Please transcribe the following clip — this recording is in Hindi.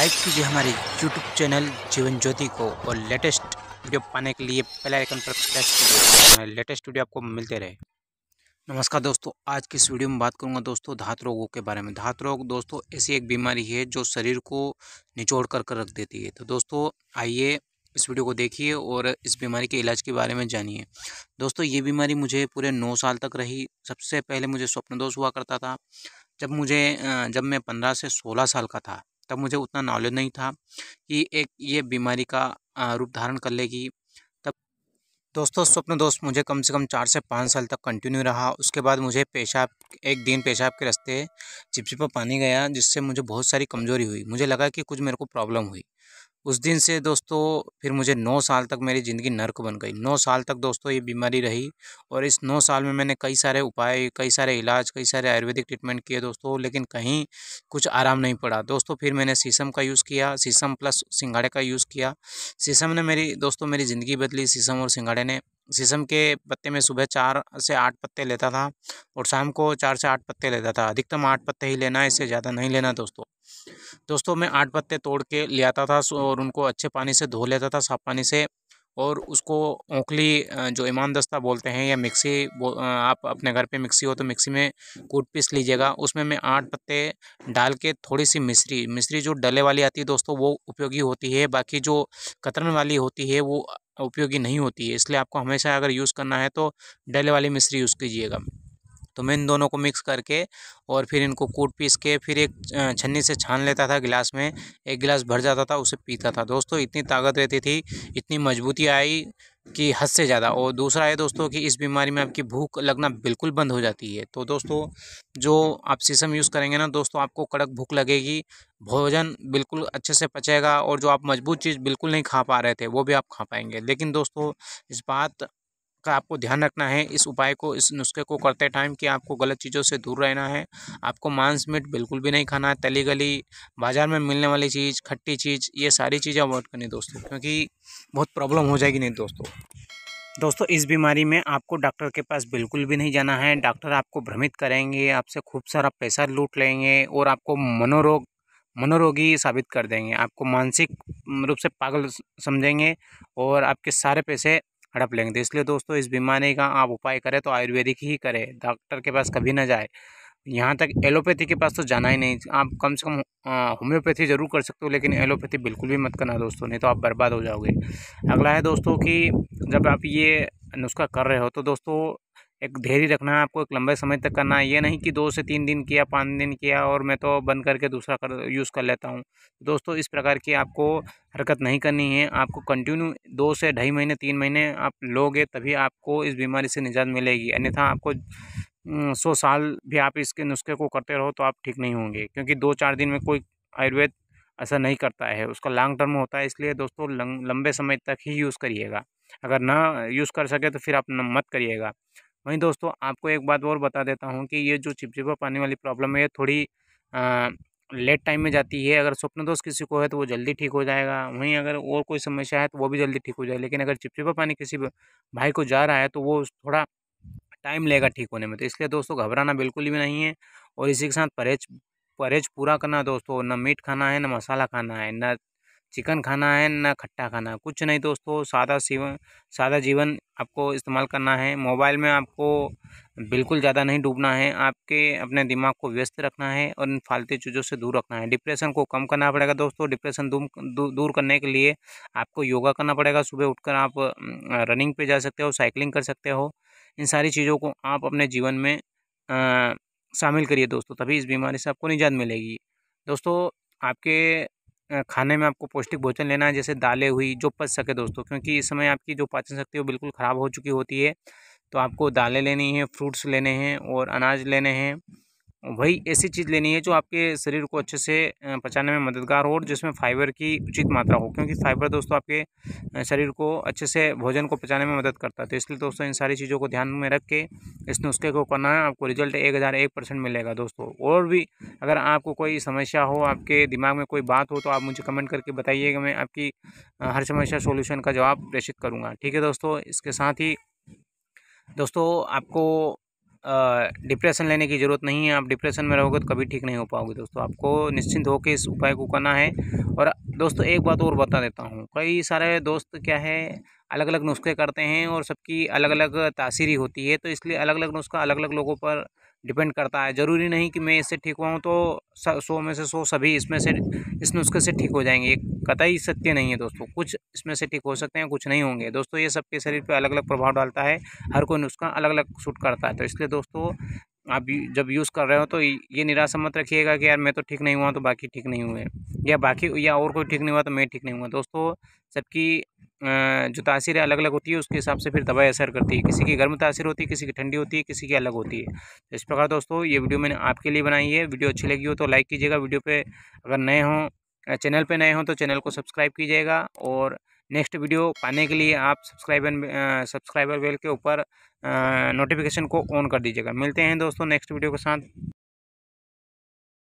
सब्सक्राइब कीजिए हमारे यूट्यूब चैनल जीवन ज्योति को और लेटेस्ट वीडियो पाने के लिए पहले आइकन पर प्रेस कीजिए लेटेस्ट वीडियो आपको मिलते रहे नमस्कार दोस्तों आज की इस वीडियो में बात करूंगा दोस्तों धात रोगों के बारे में धात रोग दोस्तों ऐसी एक बीमारी है जो शरीर को निचोड़ कर कर रख देती है तो दोस्तों आइए इस वीडियो को देखिए और इस बीमारी के इलाज के बारे में जानिए दोस्तों ये बीमारी मुझे पूरे नौ साल तक रही सबसे पहले मुझे स्वप्न दोष हुआ करता था जब मुझे जब मैं पंद्रह से सोलह साल का था तब मुझे उतना नॉलेज नहीं था कि एक ये बीमारी का रूप धारण कर लेगी तब दोस्तों स्वप्न दोस्त मुझे कम से कम चार से पाँच साल तक कंटिन्यू रहा उसके बाद मुझे पेशाब एक दिन पेशाब के रास्ते चिपचिपा पानी गया जिससे मुझे बहुत सारी कमज़ोरी हुई मुझे लगा कि कुछ मेरे को प्रॉब्लम हुई उस दिन से दोस्तों फिर मुझे नौ साल तक मेरी ज़िंदगी नर्क बन गई नौ साल तक दोस्तों ये बीमारी रही और इस नौ साल में मैंने कई सारे उपाय कई सारे इलाज कई सारे आयुर्वेदिक ट्रीटमेंट किए दोस्तों लेकिन कहीं कुछ आराम नहीं पड़ा दोस्तों फिर मैंने शीशम का यूज़ किया शीशम प्लस सिंगाड़े का यूज़ किया शीशम ने मेरी दोस्तों मेरी ज़िंदगी बदली शीशम और सिंघाड़े ने शीशम के पत्ते में सुबह चार से आठ पत्ते लेता था और शाम को चार से आठ पत्ते लेता था अधिकतम आठ पत्ते ही लेना है इससे ज़्यादा नहीं लेना दोस्तों दोस्तों मैं आठ पत्ते तोड़ के ले आता था और उनको अच्छे पानी से धो लेता था साफ पानी से और उसको ओखली जो ईमान दस्ता बोलते हैं या मिक्सी आप अपने घर पे मिक्सी हो तो मिक्सी में कूट पीस लीजिएगा उसमें मैं आठ पत्ते डाल के थोड़ी सी मिश्री मिश्री जो डले वाली आती है दोस्तों वो उपयोगी होती है बाकी जो कतरन वाली होती है वो उपयोगी नहीं होती है इसलिए आपको हमेशा अगर यूज़ करना है तो डले वाली मिश्री यूज़ कीजिएगा तो मैं इन दोनों को मिक्स करके और फिर इनको कूट पीस के फिर एक छन्नी से छान लेता था गिलास में एक गिलास भर जाता था उसे पीता था दोस्तों इतनी ताकत रहती थी इतनी मजबूती आई कि हद से ज़्यादा और दूसरा है दोस्तों कि इस बीमारी में आपकी भूख लगना बिल्कुल बंद हो जाती है तो दोस्तों जो आप शीशम यूज़ करेंगे ना दोस्तों आपको कड़क भूख लगेगी भोजन बिल्कुल अच्छे से पचेगा और जो आप मजबूत चीज़ बिल्कुल नहीं खा पा रहे थे वो भी आप खा पाएंगे लेकिन दोस्तों इस बात का आपको ध्यान रखना है इस उपाय को इस नुस्खे को करते टाइम कि आपको गलत चीज़ों से दूर रहना है आपको मांस मीट बिल्कुल भी नहीं खाना है तली गली बाज़ार में मिलने वाली चीज़ खट्टी चीज़ ये सारी चीज़ें अवॉइड करनी दोस्तों क्योंकि बहुत प्रॉब्लम हो जाएगी नहीं दोस्तों दोस्तों इस बीमारी में आपको डॉक्टर के पास बिल्कुल भी नहीं जाना है डॉक्टर आपको भ्रमित करेंगे आपसे खूब सारा पैसा लूट लेंगे और आपको मनोरोग मनोरोगी साबित कर देंगे आपको मानसिक रूप से पागल समझेंगे और आपके सारे पैसे हड़प लेंगे तो इसलिए दोस्तों इस बीमारी का आप उपाय करें तो आयुर्वेदिक ही करें डॉक्टर के पास कभी ना जाए यहाँ तक एलोपैथी के पास तो जाना ही नहीं आप कम से कम होम्योपैथी ज़रूर कर सकते हो लेकिन एलोपैथी बिल्कुल भी मत करना दोस्तों नहीं तो आप बर्बाद हो जाओगे अगला है दोस्तों कि जब आप ये नुस्खा कर रहे हो तो दोस्तों एक धैर्य रखना है आपको एक लंबे समय तक करना है ये नहीं कि दो से तीन दिन किया पाँच दिन किया और मैं तो बंद करके दूसरा कर यूज़ कर लेता हूँ दोस्तों इस प्रकार की आपको हरकत नहीं करनी है आपको कंटिन्यू दो से ढाई महीने तीन महीने आप लोगे तभी आपको इस बीमारी से निजात मिलेगी अन्यथा आपको सौ साल भी आप इसके नुस्खे को करते रहो तो आप ठीक नहीं होंगे क्योंकि दो चार दिन में कोई आयुर्वेद असर नहीं करता है उसका लॉन्ग टर्म होता है इसलिए दोस्तों लंबे समय तक ही यूज़ करिएगा अगर ना यूज़ कर सके तो फिर आप मत करिएगा वहीं दोस्तों आपको एक बात और बता देता हूँ कि ये जो चिपचिपा पानी वाली प्रॉब्लम है ये थोड़ी आ, लेट टाइम में जाती है अगर स्वप्न दोष किसी को है तो वो जल्दी ठीक हो जाएगा वहीं अगर और कोई समस्या है तो वो भी जल्दी ठीक हो जाएगा लेकिन अगर चिपचिपा पानी किसी भाई को जा रहा है तो वो थोड़ा टाइम लेगा ठीक होने में तो इसलिए दोस्तों घबराना बिल्कुल भी नहीं है और इसी के साथ परहेज परहेज पूरा करना दोस्तों ना मीट खाना है ना मसाला खाना है ना चिकन खाना है ना खट्टा खाना है कुछ नहीं दोस्तों सादा सीवन सादा जीवन आपको इस्तेमाल करना है मोबाइल में आपको बिल्कुल ज़्यादा नहीं डूबना है आपके अपने दिमाग को व्यस्त रखना है और इन फालतू चीज़ों से दूर रखना है डिप्रेशन को कम करना पड़ेगा दोस्तों डिप्रेशन दूर दूर करने के लिए आपको योगा करना पड़ेगा सुबह उठ आप रनिंग पर जा सकते हो साइकिलिंग कर सकते हो इन सारी चीज़ों को आप अपने जीवन में शामिल करिए दोस्तों तभी इस बीमारी से आपको निजात मिलेगी दोस्तों आपके खाने में आपको पौष्टिक भोजन लेना है जैसे दालें हुई जो पच सके दोस्तों क्योंकि इस समय आपकी जो पाचन शक्ति वो बिल्कुल ख़राब हो चुकी होती है तो आपको दालें लेनी है फ्रूट्स लेने हैं और अनाज लेने हैं वही ऐसी चीज़ लेनी है जो आपके शरीर को अच्छे से पचाने में मददगार हो और जिसमें फाइबर की उचित मात्रा हो क्योंकि फाइबर दोस्तों आपके शरीर को अच्छे से भोजन को पचाने में मदद करता है तो इसलिए दोस्तों इन सारी चीज़ों को ध्यान में रख के इस नुस्खे को करना है आपको रिजल्ट एक हज़ार एक परसेंट मिलेगा दोस्तों और भी अगर आपको कोई समस्या हो आपके दिमाग में कोई बात हो तो आप मुझे कमेंट करके बताइएगा मैं आपकी हर समस्या सोल्यूशन का जवाब प्रेषित करूँगा ठीक है दोस्तों इसके साथ ही दोस्तों आपको डिप्रेशन लेने की ज़रूरत नहीं है आप डिप्रेशन में रहोगे तो कभी ठीक नहीं हो पाओगे दोस्तों आपको निश्चिंत होकर इस उपाय को करना है और दोस्तों एक बात और बता देता हूँ कई सारे दोस्त क्या है अलग अलग नुस्खे करते हैं और सबकी अलग अलग तासीरी होती है तो इसलिए अलग अलग नुस्खा अलग अलग लोगों पर डिपेंड करता है ज़रूरी नहीं कि मैं इससे ठीक हुआ हूँ तो सौ में से सौ सभी इसमें से इस नुस्खे से ठीक हो जाएंगे ये कतई सत्य नहीं है दोस्तों कुछ इसमें से ठीक हो सकते हैं कुछ नहीं होंगे दोस्तों ये सबके शरीर पर अलग अलग प्रभाव डालता है हर कोई नुस्खा अलग अलग सूट करता है तो इसलिए दोस्तों आप जब यूज़ कर रहे हो तो ये निराशा मत रखिएगा कि यार मैं तो ठीक नहीं हुआ तो बाकी ठीक नहीं हुए या बाकी या और कोई ठीक नहीं हुआ तो मैं ठीक नहीं हुआ दोस्तों सबकी जो तासीरें अलग अलग होती है उसके हिसाब से फिर दवाई असर करती है किसी की गर्म तासीर होती है किसी की ठंडी होती है किसी की अलग होती है तो इस प्रकार दोस्तों ये वीडियो मैंने आपके लिए बनाई है वीडियो अच्छी लगी हो तो लाइक कीजिएगा वीडियो पे अगर नए हों चैनल पे नए हों तो चैनल को सब्सक्राइब कीजिएगा और नेक्स्ट वीडियो पाने के लिए आप सब्सक्राइबर सब्सक्राइबर बेल के ऊपर नोटिफिकेशन को ऑन कर दीजिएगा मिलते हैं दोस्तों नेक्स्ट वीडियो के साथ